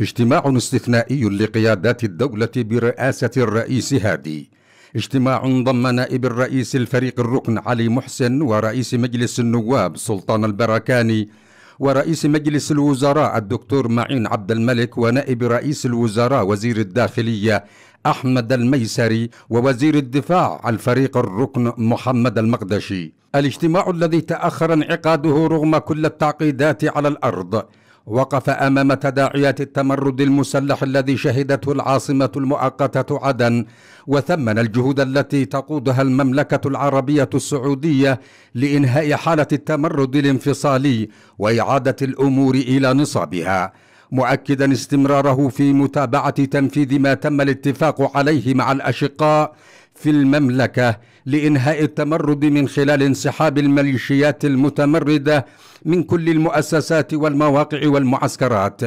اجتماع استثنائي لقيادات الدولة برئاسة الرئيس هادي اجتماع ضم نائب الرئيس الفريق الركن علي محسن ورئيس مجلس النواب سلطان البركاني ورئيس مجلس الوزراء الدكتور معين عبد الملك ونائب رئيس الوزراء وزير الداخلية أحمد الميسري ووزير الدفاع الفريق الركن محمد المقدشي الاجتماع الذي تأخر انعقاده رغم كل التعقيدات على الأرض وقف امام تداعيات التمرد المسلح الذي شهدته العاصمه المؤقته عدن وثمن الجهود التي تقودها المملكه العربيه السعوديه لانهاء حاله التمرد الانفصالي واعاده الامور الى نصابها مؤكدا استمراره في متابعه تنفيذ ما تم الاتفاق عليه مع الاشقاء في المملكة لإنهاء التمرد من خلال انسحاب الميليشيات المتمردة من كل المؤسسات والمواقع والمعسكرات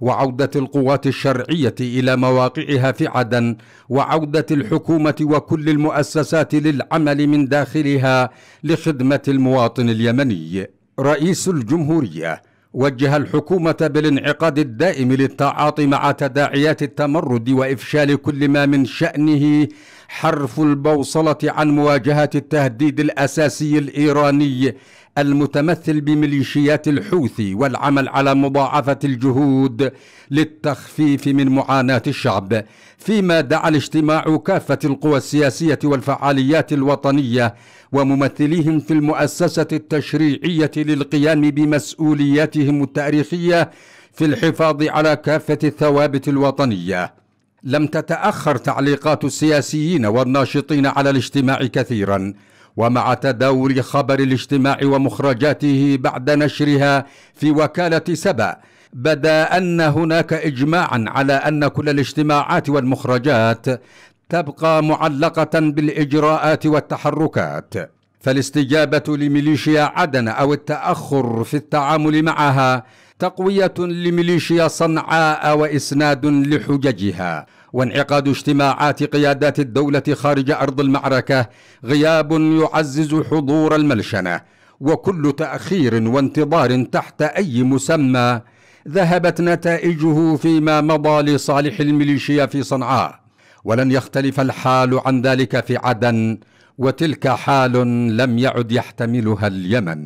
وعودة القوات الشرعية إلى مواقعها في عدن وعودة الحكومة وكل المؤسسات للعمل من داخلها لخدمة المواطن اليمني رئيس الجمهوريه وجه الحكومة بالانعقاد الدائم للتعاطي مع تداعيات التمرد وإفشال كل ما من شأنه حرف البوصلة عن مواجهة التهديد الأساسي الإيراني المتمثل بميليشيات الحوثي والعمل على مضاعفة الجهود للتخفيف من معاناة الشعب فيما دعا الاجتماع كافة القوى السياسية والفعاليات الوطنية وممثليهم في المؤسسة التشريعية للقيام بمسؤولياتهم التاريخية في الحفاظ على كافة الثوابت الوطنية لم تتأخر تعليقات السياسيين والناشطين على الاجتماع كثيرا ومع تداول خبر الاجتماع ومخرجاته بعد نشرها في وكالة سبأ بدا أن هناك إجماعا على أن كل الاجتماعات والمخرجات تبقى معلقة بالإجراءات والتحركات فالاستجابة لميليشيا عدن أو التأخر في التعامل معها تقوية لميليشيا صنعاء وإسناد لحججها وانعقاد اجتماعات قيادات الدولة خارج أرض المعركة غياب يعزز حضور الملشنة وكل تأخير وانتظار تحت أي مسمى ذهبت نتائجه فيما مضى لصالح الميليشيا في صنعاء ولن يختلف الحال عن ذلك في عدن وتلك حال لم يعد يحتملها اليمن